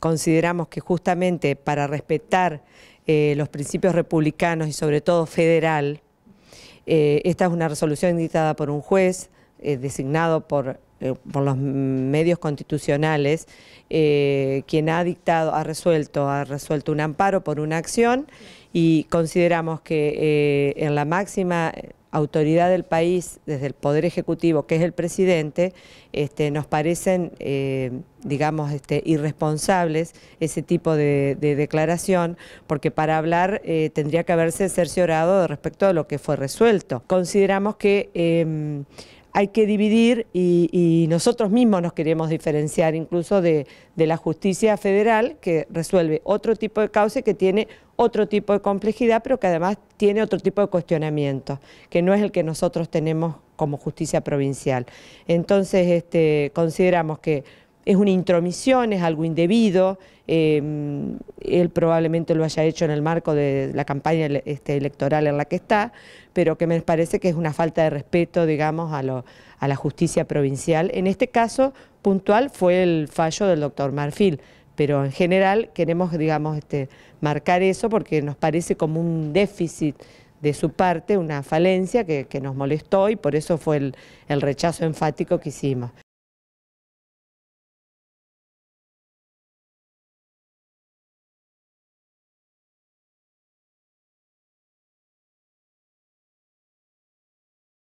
Consideramos que justamente para respetar eh, los principios republicanos y sobre todo federal, eh, esta es una resolución dictada por un juez eh, designado por eh, por los medios constitucionales, eh, quien ha dictado, ha resuelto, ha resuelto un amparo por una acción y consideramos que eh, en la máxima autoridad del país, desde el Poder Ejecutivo, que es el presidente, este, nos parecen, digamos, este, irresponsables ese tipo de, declaración, porque para hablar tendría que haberse cerciorado respecto a lo que fue resuelto. Consideramos que em, hay que dividir y, nosotros mismos nos queremos diferenciar incluso de, la justicia federal que resuelve otro tipo de causa que tiene otro tipo de complejidad, pero que además tiene otro tipo de cuestionamiento, que no es el que nosotros tenemos como justicia provincial. Entonces, este, consideramos que es una intromisión, es algo indebido. Em, él probablemente lo haya hecho en el marco de la campaña este, electoral en la que está, pero que me parece que es una falta de respeto, digamos, a, la justicia provincial. En este caso puntual fue el fallo del doctor Marfil, pero en general queremos, digamos, este, marcar eso porque nos parece como un déficit de su parte, una falencia que, nos molestó y por eso fue el rechazo enfático que hicimos.